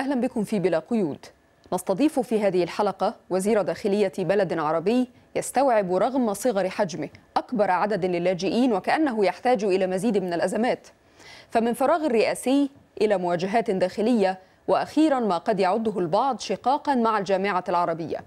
أهلا بكم في بلا قيود نستضيف في هذه الحلقة وزير داخلية بلد عربي يستوعب رغم صغر حجمه أكبر عدد للاجئين وكأنه يحتاج إلى مزيد من الأزمات فمن فراغ رئاسي إلى مواجهات داخلية وأخيرا ما قد يعده البعض شقاقا مع الجامعة العربية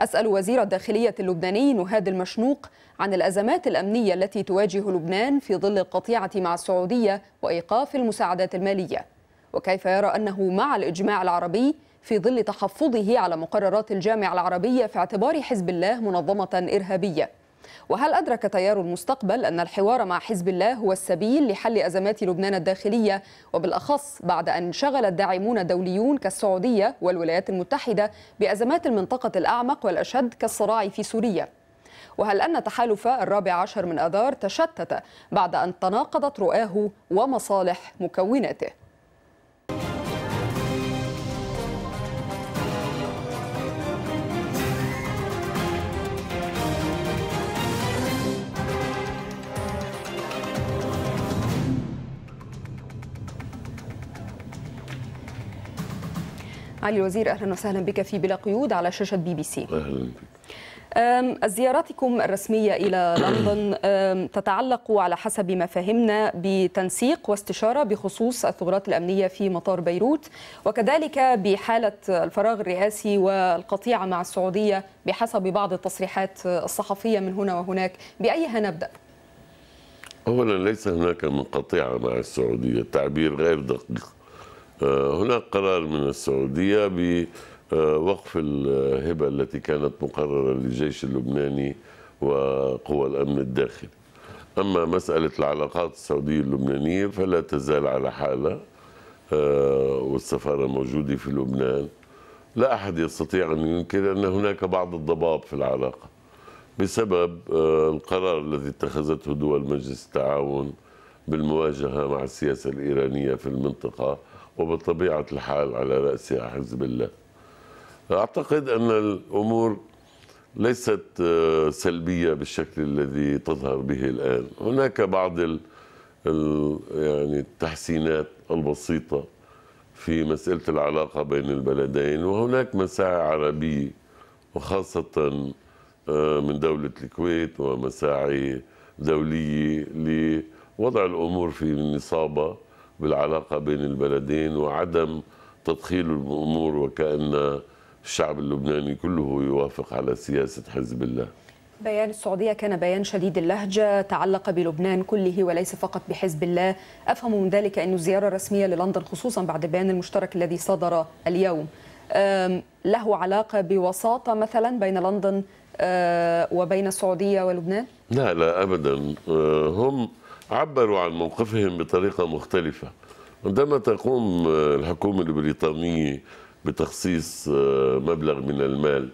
أسأل وزير الداخلية اللبناني نهاد المشنوق عن الأزمات الأمنية التي تواجه لبنان في ظل القطيعة مع السعودية وإيقاف المساعدات المالية وكيف يرى أنه مع الإجماع العربي في ظل تحفظه على مقررات الجامعة العربية في اعتبار حزب الله منظمة إرهابية وهل أدرك تيار المستقبل أن الحوار مع حزب الله هو السبيل لحل أزمات لبنان الداخلية وبالأخص بعد أن شغل الداعمون الدوليون كالسعودية والولايات المتحدة بأزمات المنطقة الأعمق والأشد كالصراع في سوريا وهل أن تحالف الرابع عشر من أذار تشتت بعد أن تناقضت رؤاه ومصالح مكوناته علي الوزير أهلا وسهلا بك في بلا قيود على شاشة بي بي سي أهلا بك زياراتكم الرسمية إلى لندن تتعلق على حسب ما فهمنا بتنسيق واستشارة بخصوص الثغرات الأمنية في مطار بيروت وكذلك بحالة الفراغ الرئاسي والقطيعة مع السعودية بحسب بعض التصريحات الصحفية من هنا وهناك بأيها نبدأ؟ أولا ليس هناك قطيعة مع السعودية تعبير غير دقيق آه، هناك قرار من السعودية بوقف الهبة التي كانت مقررة للجيش اللبناني وقوى الأمن الداخلي أما مسألة العلاقات السعودية اللبنانية فلا تزال على حالة آه، والسفارة موجودة في لبنان لا أحد يستطيع أن ينكر أن هناك بعض الضباب في العلاقة بسبب آه، القرار الذي اتخذته دول مجلس التعاون بالمواجهة مع السياسة الإيرانية في المنطقة وبطبيعة الحال على رأسها حزب الله أعتقد أن الأمور ليست آه، سلبية بالشكل الذي تظهر به الآن هناك بعض ال ال يعني التحسينات البسيطة في مسألة العلاقة بين البلدين وهناك مساعي عربية وخاصة آه، من دولة الكويت ومساعي دولية لوضع الأمور في نصابها بالعلاقة بين البلدين وعدم تدخيل الأمور وكأن الشعب اللبناني كله يوافق على سياسة حزب الله بيان السعودية كان بيان شديد اللهجة تعلق بلبنان كله وليس فقط بحزب الله أفهم من ذلك أن الزيارة الرسمية للندن خصوصا بعد البيان المشترك الذي صدر اليوم له علاقة بوساطة مثلا بين لندن آه، وبين السعودية ولبنان؟ لا لا أبدا آه، هم عبروا عن موقفهم بطريقة مختلفة عندما تقوم آه، الحكومة البريطانية بتخصيص آه، مبلغ من المال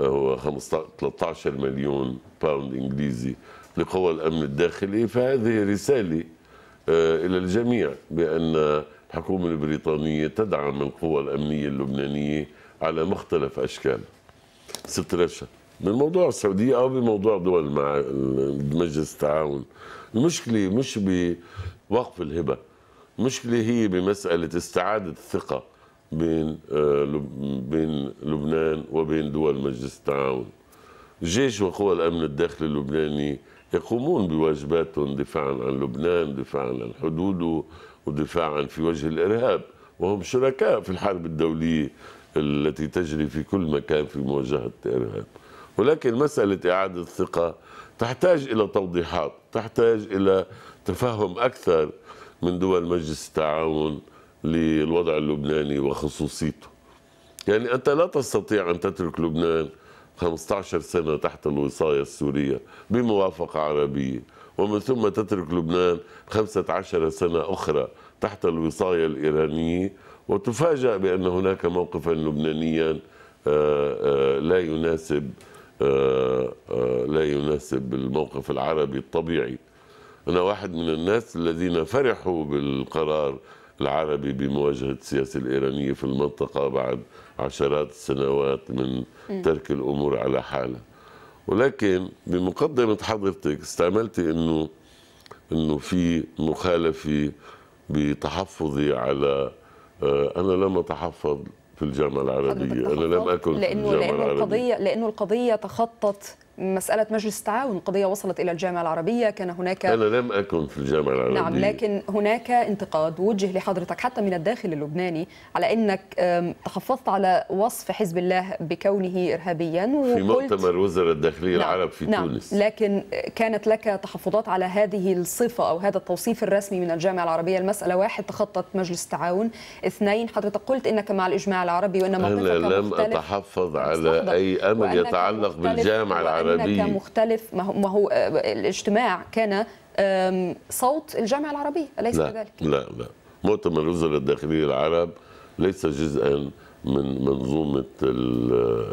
آه، هو 13 مليون باوند إنجليزي لقوى الأمن الداخلي فهذه رسالة إلى الجميع بأن الحكومة البريطانية تدعم القوى الأمنية اللبنانية على مختلف أشكال ست رشا من موضوع السعودية أو بموضوع دول مع مجلس التعاون المشكله مش بوقف الهبه المشكله هي بمساله استعاده الثقه بين آه، بين لبنان وبين دول مجلس التعاون الجيش وقوى الامن الداخلي اللبناني يقومون بواجباتهم دفاعا عن لبنان دفاعا عن حدوده ودفاعا في وجه الارهاب وهم شركاء في الحرب الدوليه التي تجري في كل مكان في مواجهه الارهاب ولكن مسألة إعادة الثقة تحتاج إلى توضيحات تحتاج إلى تفهم أكثر من دول مجلس التعاون للوضع اللبناني وخصوصيته يعني أنت لا تستطيع أن تترك لبنان 15 سنة تحت الوصاية السورية بموافقة عربية ومن ثم تترك لبنان 15 سنة أخرى تحت الوصاية الإيرانية وتفاجأ بأن هناك موقفا لبنانيا آه، آه، لا يناسب آه، آه، لا يناسب الموقف العربي الطبيعي أنا واحد من الناس الذين فرحوا بالقرار العربي بمواجهة السياسة الإيرانية في المنطقة بعد عشرات السنوات من ترك الأمور على حالها ولكن بمقدمة حضرتك استعملت أنه أنه في مخالفة بتحفظي على آه، أنا لم أتحفظ في الجامعه العربيه انا لم اكن لانه لانه القضيه لانه القضيه تخطت مسألة مجلس التعاون قضية وصلت إلى الجامعة العربية كان هناك أنا لم أكن في الجامعة العربية نعم لكن هناك انتقاد وجه لحضرتك حتى من الداخل اللبناني على أنك تحفظت على وصف حزب الله بكونه إرهابيا وقلت في مؤتمر وزراء الداخلية نعم العرب في نعم تونس لكن كانت لك تحفظات على هذه الصفة أو هذا التوصيف الرسمي من الجامعة العربية المسألة واحد تخطت مجلس التعاون اثنين حضرتك قلت أنك مع الإجماع العربي وأن أنا لم أتحفظ على أي أمر يتعلق بالجامعة العربية العربية كان مختلف ما هو, آه، الاجتماع كان صوت الجامعة العربية أليس كذلك؟ لا لا مؤتمر وزراء الداخلية العرب ليس جزءا من منظومة آه،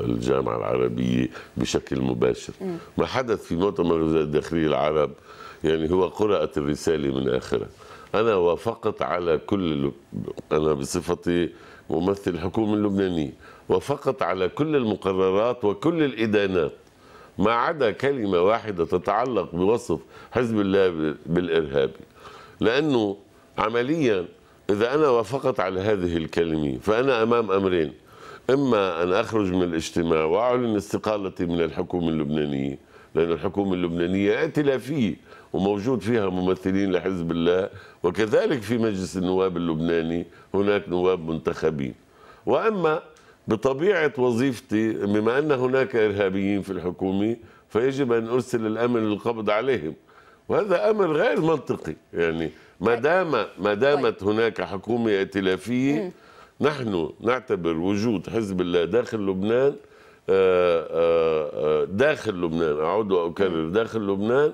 الجامعة العربية بشكل مباشر ما حدث في مؤتمر وزراء الداخلية العرب يعني هو قراءة الرسالة من آخرها أنا وافقت على كل أنا بصفتي ممثل الحكومة اللبنانية وافقت على كل المقررات وكل الإدانات ما عدا كلمة واحدة تتعلق بوصف حزب الله بالإرهابي لأنه عمليا إذا أنا وافقت على هذه الكلمة فأنا أمام أمرين إما أن أخرج من الاجتماع وأعلن استقالتي من الحكومة اللبنانية لأن الحكومة اللبنانية ائتلافية وموجود فيها ممثلين لحزب الله وكذلك في مجلس النواب اللبناني هناك نواب منتخبين وأما بطبيعة وظيفتي بما أن هناك إرهابيين في الحكومة فيجب أن أرسل الامن للقبض عليهم وهذا أمر غير منطقي يعني ما طيب. دام ما دامت طيب. هناك حكومة ائتلافية نحن نعتبر وجود حزب الله داخل لبنان آه، آه، آه، داخل لبنان أعود وأكرر داخل لبنان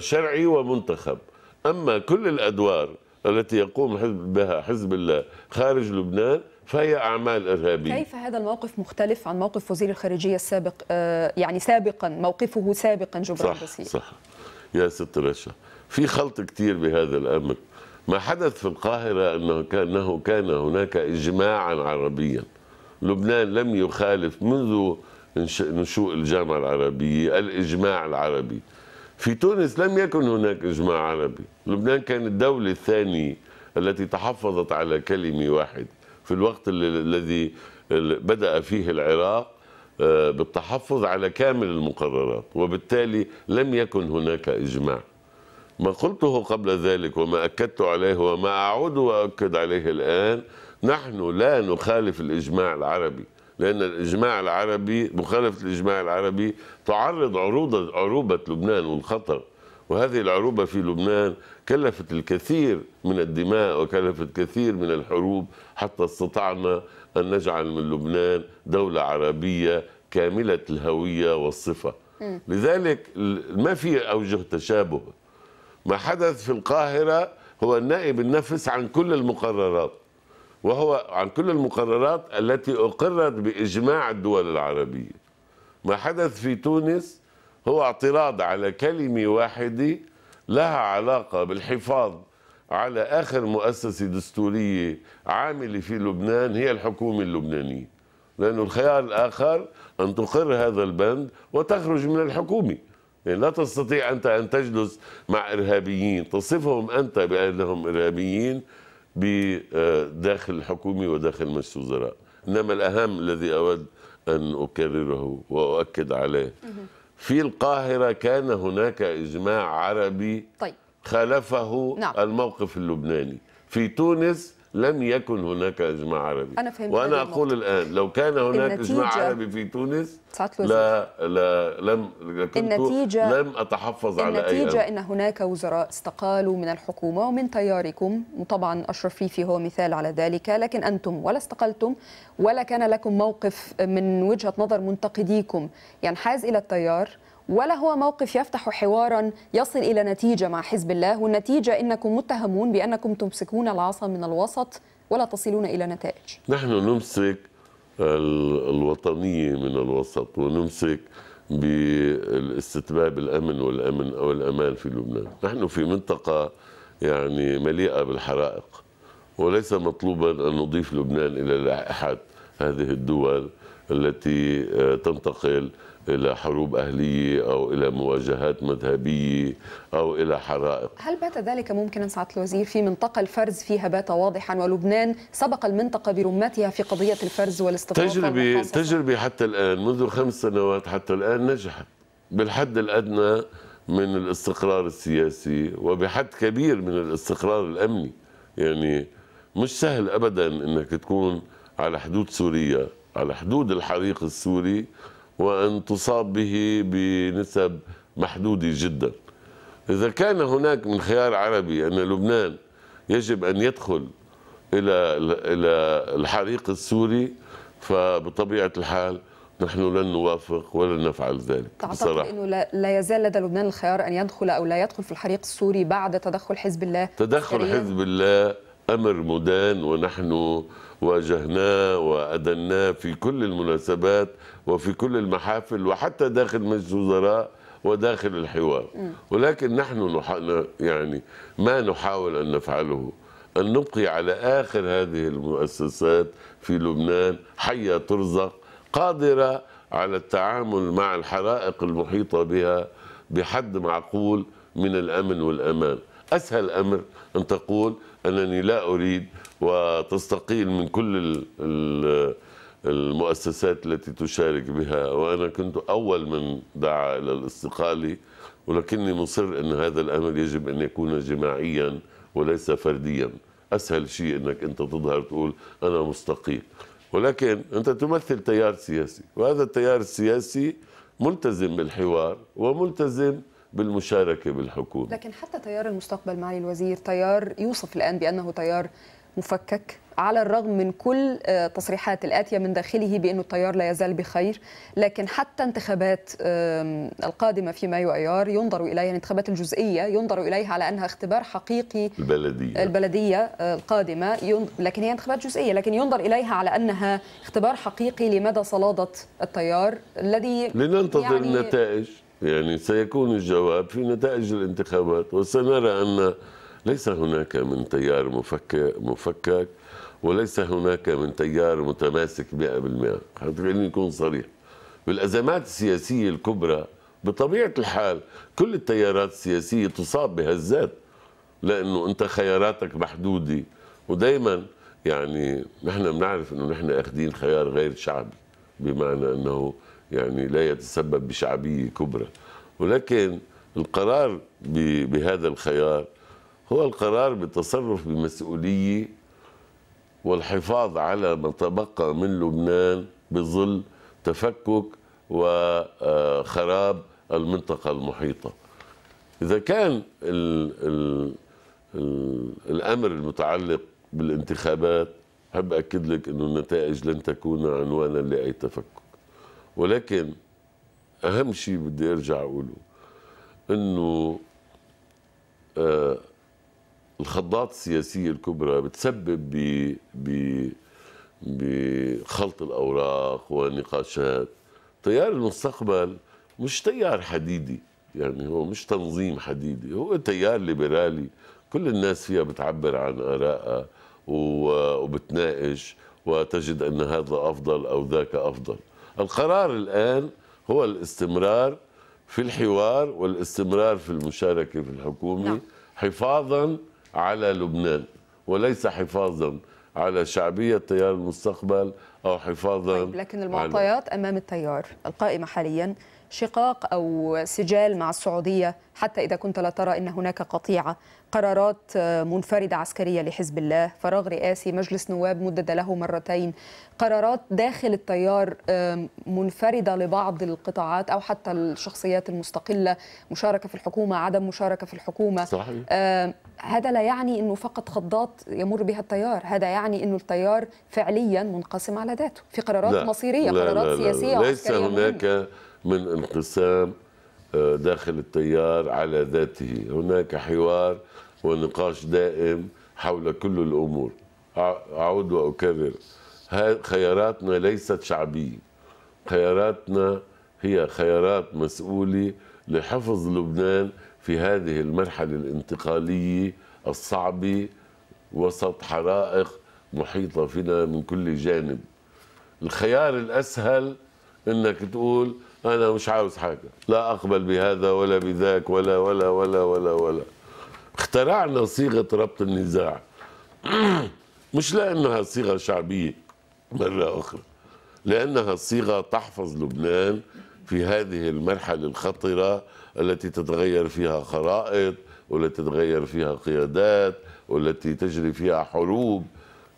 شرعي ومنتخب أما كل الأدوار التي يقوم بها حزب الله خارج لبنان فهي أعمال إرهابية كيف هذا الموقف مختلف عن موقف وزير الخارجية السابق آه، يعني سابقا موقفه سابقا جبران صح بسيط صح يا ست رشا في خلط كتير بهذا الأمر ما حدث في القاهرة أنه كان, كان هناك إجماعا عربيا لبنان لم يخالف منذ نشوء الجامعة العربية الإجماع العربي في تونس لم يكن هناك إجماع عربي لبنان كان الدولة الثانية التي تحفظت على كلمة واحدة في الوقت الذي بدأ فيه العراق آه، بالتحفظ على كامل المقررات وبالتالي لم يكن هناك إجماع ما قلته قبل ذلك وما أكدت عليه وما أعود وأؤكد عليه الآن نحن لا نخالف الإجماع العربي لأن الإجماع العربي مخالفة الإجماع العربي تعرض عروض عروبة لبنان والخطر وهذه العروبة في لبنان كلفت الكثير من الدماء وكلفت كثير من الحروب حتى استطعنا أن نجعل من لبنان دولة عربية كاملة الهوية والصفة لذلك ما في أوجه تشابه ما حدث في القاهرة هو النائب النفس عن كل المقررات وهو عن كل المقررات التي أقرت بإجماع الدول العربية ما حدث في تونس هو اعتراض على كلمة واحدة لها علاقة بالحفاظ على آخر مؤسسة دستورية عاملة في لبنان هي الحكومة اللبنانية لأن الخيار الآخر أن تقر هذا البند وتخرج من الحكومة يعني لا تستطيع أنت أن تجلس مع إرهابيين تصفهم أنت بأنهم إرهابيين بداخل الحكومة وداخل مجلس الوزراء إنما الأهم الذي أود أن أكرره وأؤكد عليه في القاهرة كان هناك إجماع عربي طيب. خالفه نعم. الموقف اللبناني في تونس لم يكن هناك اجماع عربي أنا فهمت وانا اقول الموضوع. الان لو كان هناك اجماع عربي في تونس لا لا لم النتيجة لم اتحفظ على اي النتيجه ان هناك وزراء استقالوا من الحكومه ومن تياركم وطبعا اشرف فيفي هو مثال على ذلك لكن انتم ولا استقلتم ولا كان لكم موقف من وجهه نظر منتقديكم ينحاز يعني الى التيار ولا هو موقف يفتح حوارا يصل الى نتيجه مع حزب الله والنتيجه انكم متهمون بانكم تمسكون العصا من الوسط ولا تصلون الى نتائج نحن نمسك الوطنيه من الوسط ونمسك بالاستتباب الامن والامن او الامان في لبنان نحن في منطقه يعني مليئه بالحرائق وليس مطلوبا ان نضيف لبنان الى احد هذه الدول التي آه، تنتقل الى حروب اهليه او الى مواجهات مذهبيه او الى حرائق. هل بات ذلك ممكنا سعاده الوزير في منطقه الفرز فيها بات واضحا ولبنان سبق المنطقه برمتها في قضيه الفرز والاستقرار تجربه تجربه حتى الان منذ خمس سنوات حتى الان نجحت بالحد الادنى من الاستقرار السياسي وبحد كبير من الاستقرار الامني يعني مش سهل ابدا انك تكون على حدود سوريا على حدود الحريق السوري وأن تصاب به بنسب محدودة جدا إذا كان هناك من خيار عربي أن لبنان يجب أن يدخل إلى إلى الحريق السوري فبطبيعة الحال نحن لن نوافق ولن نفعل ذلك تعتقد بصراحة. أنه لا يزال لدى لبنان الخيار أن يدخل أو لا يدخل في الحريق السوري بعد تدخل حزب الله تدخل حزب الله أمر مدان ونحن واجهناه وأدناه في كل المناسبات وفي كل المحافل وحتى داخل مجلس الوزراء وداخل الحوار ولكن نحن نح... يعني ما نحاول أن نفعله أن نبقي على آخر هذه المؤسسات في لبنان حية ترزق قادرة على التعامل مع الحرائق المحيطة بها بحد معقول من الأمن والأمان أسهل أمر أن تقول أنني لا أريد وتستقيل من كل المؤسسات التي تشارك بها وأنا كنت أول من دعا إلى الاستقالة ولكني مصر أن هذا الامر يجب أن يكون جماعيا وليس فرديا أسهل شيء أنك أنت تظهر تقول أنا مستقيل ولكن أنت تمثل تيار سياسي وهذا التيار السياسي ملتزم بالحوار وملتزم بالمشاركه بالحكومه لكن حتى تيار المستقبل معالي الوزير تيار يوصف الان بانه تيار مفكك على الرغم من كل آه، تصريحات الآتية من داخله بأن التيار لا يزال بخير لكن حتى انتخابات القادمة في مايو أيار ينظر إليها يعني الانتخابات الجزئية ينظر إليها على أنها اختبار حقيقي البلدية البلدية آه، القادمة لكن هي انتخابات جزئية لكن ينظر إليها على أنها اختبار حقيقي لمدى صلادة التيار الذي لننتظر يعني النتائج يعني سيكون الجواب في نتائج الانتخابات وسنرى أن ليس هناك من تيار مفكك, مفكك وليس هناك من تيار متماسك 100% خليني اكون صريح بالأزمات السياسية الكبرى بطبيعة الحال كل التيارات السياسية تصاب بهزات لأنه أنت خياراتك محدودة ودائما يعني نحن بنعرف أنه نحن أخذين خيار غير شعبي بمعنى أنه يعني لا يتسبب بشعبيه كبرى ولكن القرار بهذا الخيار هو القرار بالتصرف بمسؤوليه والحفاظ على ما تبقى من لبنان بظل تفكك وخراب آه، المنطقه المحيطه. اذا كان الـ الـ الـ الامر المتعلق بالانتخابات أحب اكد لك انه النتائج لن تكون عنوانا لاي تفكك. ولكن اهم شيء بدي ارجع اقوله انه آه الخضات السياسيه الكبرى بتسبب ب ب بخلط الاوراق ونقاشات تيار المستقبل مش تيار حديدي يعني هو مش تنظيم حديدي هو تيار ليبرالي كل الناس فيها بتعبر عن ارائها وبتناقش وتجد ان هذا افضل او ذاك افضل القرار الآن هو الاستمرار في الحوار والاستمرار في المشاركة في الحكومة نعم. حفاظا على لبنان وليس حفاظا على شعبية تيار المستقبل أو حفاظا طيب لكن المعطيات على... أمام التيار القائمة حاليا شقاق أو سجال مع السعودية حتى إذا كنت لا ترى أن هناك قطيعة قرارات منفردة عسكرية لحزب الله فراغ رئاسي مجلس نواب مدد له مرتين قرارات داخل التيار منفردة لبعض القطاعات أو حتى الشخصيات المستقلة مشاركة في الحكومة عدم مشاركة في الحكومة صحيح. هذا لا يعني أنه فقط خضات يمر بها التيار هذا يعني أنه التيار فعليا منقسم على ذاته في قرارات لا. مصيرية لا قرارات لا لا سياسية لا لا. ليس هناك مهمة. من انقسام آه، داخل التيار على ذاته هناك حوار ونقاش دائم حول كل الأمور أعود وأكرر خياراتنا ليست شعبية خياراتنا هي خيارات مسؤولة لحفظ لبنان في هذه المرحلة الانتقالية الصعبة وسط حرائق محيطة فينا من كل جانب الخيار الأسهل أنك تقول انا مش عاوز حاجه لا اقبل بهذا ولا بذاك ولا ولا ولا ولا ولا اخترعنا صيغه ربط النزاع مش لانها صيغه شعبيه مره اخرى لانها صيغه تحفظ لبنان في هذه المرحله الخطره التي تتغير فيها خرائط والتي تتغير فيها قيادات والتي تجري فيها حروب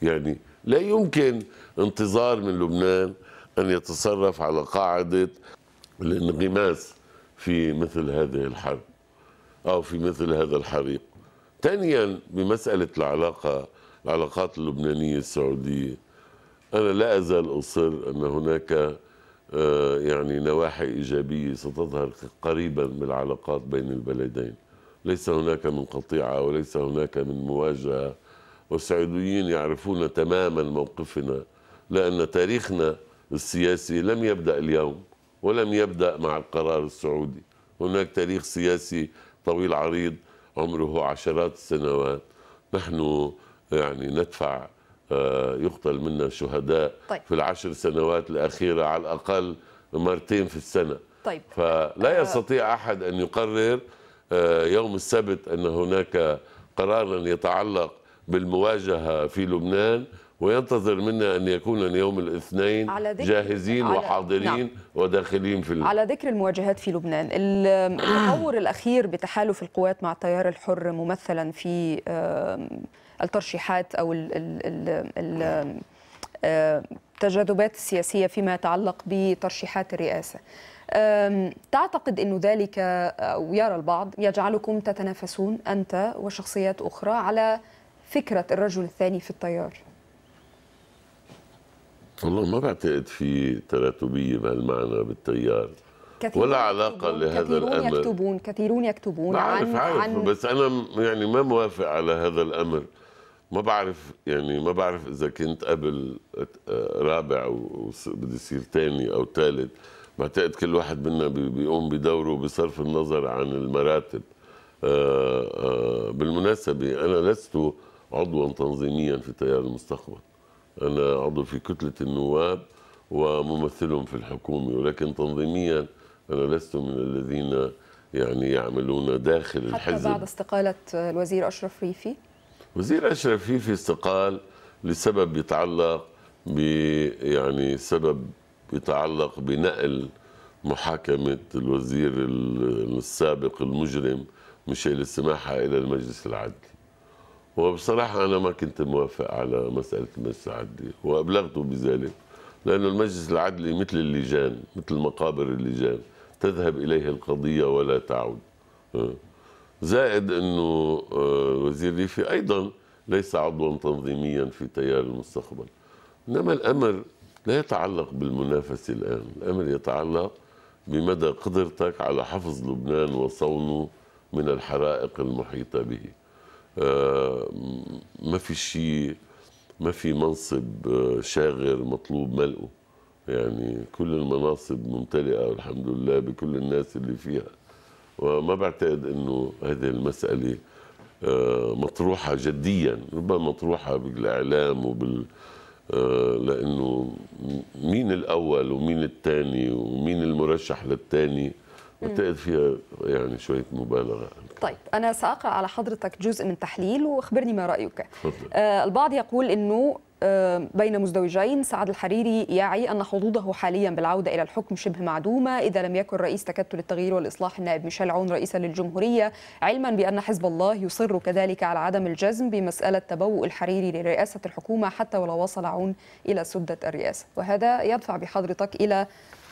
يعني لا يمكن انتظار من لبنان ان يتصرف على قاعده الانغماس في مثل هذه الحرب أو في مثل هذا الحريق ثانيا بمسألة العلاقة العلاقات اللبنانية السعودية أنا لا أزال أصر أن هناك آه، يعني نواحي إيجابية ستظهر قريبا بالعلاقات بين البلدين ليس هناك من قطيعة وليس هناك من مواجهة والسعوديين يعرفون تماما موقفنا لأن تاريخنا السياسي لم يبدأ اليوم ولم يبدأ مع القرار السعودي هناك تاريخ سياسي طويل عريض عمره عشرات السنوات نحن يعني ندفع آه، يقتل منا شهداء طيب. في العشر سنوات الأخيرة على الأقل مرتين في السنة طيب. فلا آه. يستطيع أحد أن يقرر آه، يوم السبت أن هناك قرارا يتعلق بالمواجهة في لبنان وينتظر منا أن يكون يوم الاثنين جاهزين على وحاضرين نعم. وداخلين في اللي. على ذكر المواجهات في لبنان التطور الأخير بتحالف القوات مع التيار الحر ممثلا في الترشيحات أو التجاذبات السياسية فيما يتعلق بترشيحات الرئاسة تعتقد أن ذلك أو يرى البعض يجعلكم تتنافسون أنت وشخصيات أخرى على فكرة الرجل الثاني في التيار والله ما بعتقد في تراتبيه بهالمعنى بالتيار ولا علاقة يكتبون لهذا كثيرون الأمر يكتبون كثيرون يكتبون عارف عن عارف عن بس أنا يعني ما موافق على هذا الأمر ما بعرف يعني ما بعرف إذا كنت قبل رابع وبدي يصير ثاني أو ثالث بعتقد كل واحد منا بيقوم بدوره بصرف النظر عن المراتب آه، آه، بالمناسبة أنا لست عضوا تنظيميا في تيار المستقبل أنا عضو في كتلة النواب وممثلهم في الحكومة ولكن تنظيميا أنا لست من الذين يعني يعملون داخل حتى الحزب حتى بعد استقالة الوزير أشرف ريفي؟ وزير أشرف ريفي استقال لسبب يتعلق ب يعني سبب يتعلق بنقل محاكمة الوزير السابق المجرم ميشيل السماحة إلى المجلس العدلي وبصراحة أنا ما كنت موافق على مسألة المجلس العدلي وأبلغته بذلك لأن المجلس العدلي مثل اللجان مثل مقابر اللجان تذهب إليه القضية ولا تعود آه. زائد أنه آه، وزير ريفي أيضا ليس عضوا تنظيميا في تيار المستقبل إنما الأمر لا يتعلق بالمنافسة الآن الأمر يتعلق بمدى قدرتك على حفظ لبنان وصونه من الحرائق المحيطة به آه، ما في شيء ما في منصب آه، شاغر مطلوب ملئه يعني كل المناصب ممتلئه والحمد لله بكل الناس اللي فيها وما بعتقد انه هذه المساله آه، مطروحه جديا ربما مطروحه بالاعلام وبال لانه مين الاول ومين الثاني ومين المرشح للثاني اعتقد فيها يعني شويه مبالغه طيب انا ساقرا على حضرتك جزء من تحليل واخبرني ما رايك آه البعض يقول انه آه، بين مزدوجين سعد الحريري يعي أن حظوظه حاليا بالعودة إلى الحكم شبه معدومة إذا لم يكن رئيس تكتل التغيير والإصلاح النائب ميشيل عون رئيسا للجمهورية علما بأن حزب الله يصر كذلك على عدم الجزم بمسألة تبوء الحريري لرئاسة الحكومة حتى ولو وصل عون إلى سدة الرئاسة وهذا يدفع بحضرتك إلى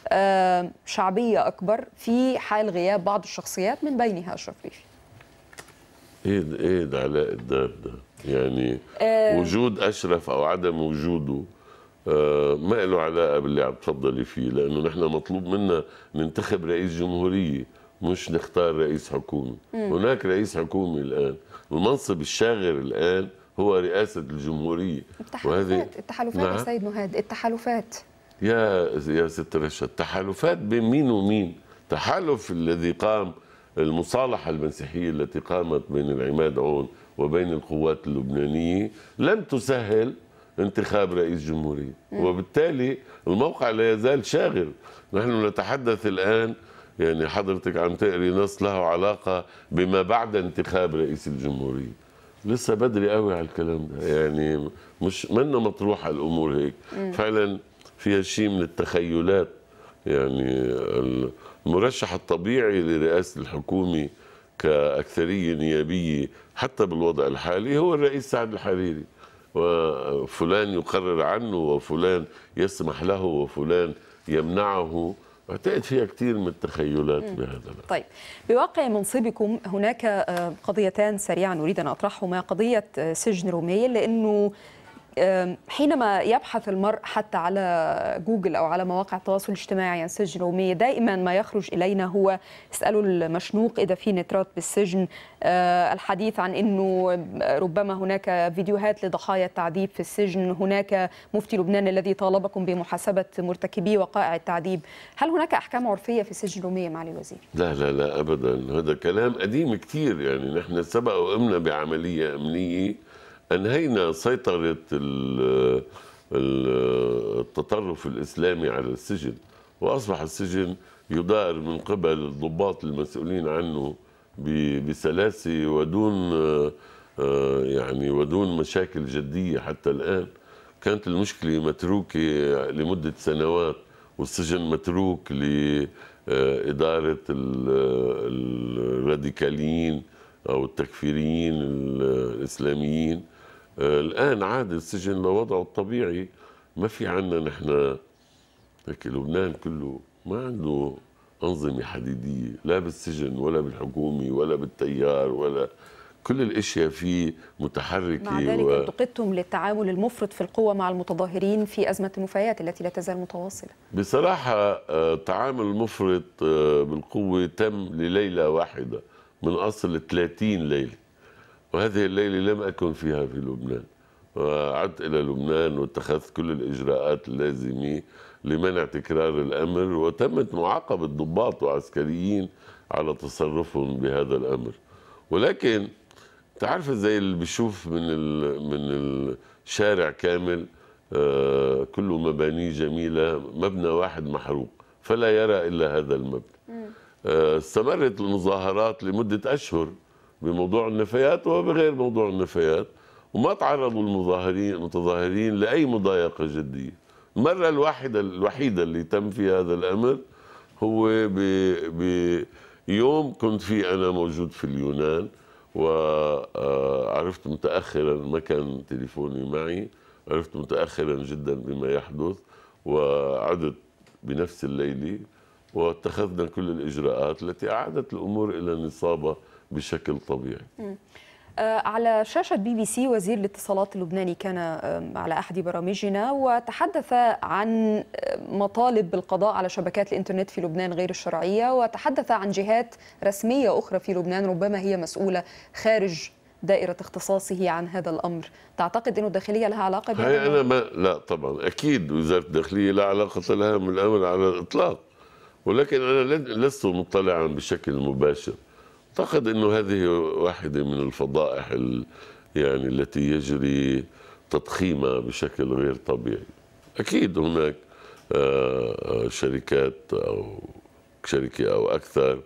آه، شعبيه اكبر في حال غياب بعض الشخصيات من بينها اشرف ريفي إيه،, ايه ده ايه ده علاء الدار ده يعني آه وجود اشرف او عدم وجوده آه ما له علاقه باللي عم تفضلي فيه لانه نحن مطلوب منا ننتخب رئيس جمهوريه مش نختار رئيس حكومه هناك رئيس حكومه الان المنصب الشاغر الان هو رئاسه الجمهوريه التحالفات وهذه التحالفات نعم. سيد مهاد التحالفات يا يا ست رشا تحالفات بين مين ومين تحالف الذي قام المصالحة المسيحية التي قامت بين العماد عون وبين القوات اللبنانية لم تسهل انتخاب رئيس جمهورية وبالتالي الموقع لا يزال شاغر نحن نتحدث الآن يعني حضرتك عم تقري نص له علاقة بما بعد انتخاب رئيس الجمهورية لسه بدري قوي على الكلام ده يعني مش منه مطروحة الأمور هيك فعلا فيها شيء من التخيلات يعني المرشح الطبيعي لرئاسة الحكومة كأكثرية نيابية حتى بالوضع الحالي هو الرئيس سعد الحريري وفلان يقرر عنه وفلان يسمح له وفلان يمنعه اعتقد فيها كثير من التخيلات بهذا الامر. طيب بواقع منصبكم هناك قضيتان سريعا اريد ان اطرحهما قضيه سجن روميل لانه حينما يبحث المرء حتى على جوجل أو على مواقع التواصل الاجتماعي عن سجن رومية دائما ما يخرج إلينا هو اسألوا المشنوق إذا في نترات بالسجن أه، الحديث عن أنه ربما هناك فيديوهات لضحايا التعذيب في السجن هناك مفتي لبنان الذي طالبكم بمحاسبة مرتكبي وقائع التعذيب هل هناك أحكام عرفية في سجن رومية معالي الوزير؟ لا لا لا أبدا هذا كلام قديم كثير يعني نحن سبق وقمنا بعملية أمنية أنهينا سيطرة التطرف الإسلامي على السجن وأصبح السجن يدار من قبل الضباط المسؤولين عنه بسلاسة ودون آه، يعني ودون مشاكل جدية حتى الآن كانت المشكلة متروكة لمدة سنوات والسجن متروك لإدارة آه، الراديكاليين أو التكفيريين الإسلاميين آه، الان عاد السجن لوضعه الطبيعي ما في عندنا نحن هيك لبنان كله ما عنده أنظمة حديدية لا بالسجن ولا بالحكومي ولا بالتيار ولا كل الاشياء فيه متحركه مع ذلك و... انتقدتم للتعامل المفرط في القوه مع المتظاهرين في ازمه المفايات التي لا تزال متواصله. بصراحه آه، التعامل المفرط آه، بالقوه تم لليله واحده من اصل 30 ليله. وهذه الليلة لم أكن فيها في لبنان وعدت إلى لبنان واتخذت كل الإجراءات اللازمة لمنع تكرار الأمر وتمت معاقبة ضباط وعسكريين على تصرفهم بهذا الأمر ولكن تعرف زي اللي بشوف من ال من الشارع كامل آه كله مباني جميلة مبنى واحد محروق فلا يرى إلا هذا المبنى آه استمرت المظاهرات لمدة أشهر بموضوع النفايات وبغير موضوع النفايات وما تعرضوا المظاهرين المتظاهرين لاي مضايقه جديه المره الواحده الوحيده اللي تم في هذا الامر هو بيوم كنت فيه انا موجود في اليونان وعرفت آه، متاخرا ما كان تليفوني معي عرفت متاخرا جدا بما يحدث وعدت بنفس الليله واتخذنا كل الاجراءات التي اعادت الامور الى نصابها بشكل طبيعي آه، على شاشة بي بي سي وزير الاتصالات اللبناني كان على أحد برامجنا وتحدث عن مطالب بالقضاء على شبكات الإنترنت في لبنان غير الشرعية وتحدث عن جهات رسمية أخرى في لبنان ربما هي مسؤولة خارج دائرة اختصاصه عن هذا الأمر تعتقد أنه الداخلية لها علاقة بها؟ أنا ما لا طبعا أكيد وزارة الداخلية لا علاقة لها من الأمر على الإطلاق ولكن أنا لست مطلعا بشكل مباشر أعتقد أنه هذه واحدة من الفضائح يعني التي يجري تضخيمها بشكل غير طبيعي أكيد هناك آه، آه، شركات أو شركة أو أكثر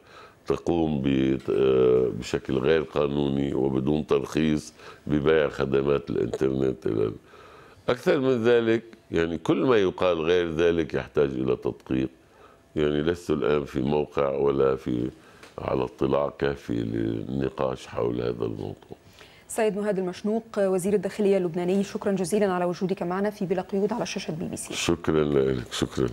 تقوم آه، بشكل غير قانوني وبدون ترخيص ببيع خدمات الانترنت إلى أكثر من ذلك يعني كل ما يقال غير ذلك يحتاج إلى تدقيق يعني لست الآن في موقع ولا في على اطلاع كافي للنقاش حول هذا الموضوع سيد مهاد المشنوق وزير الداخلية اللبناني شكرا جزيلا على وجودك معنا في بلا قيود على شاشة بي بي سي شكرا لك شكرا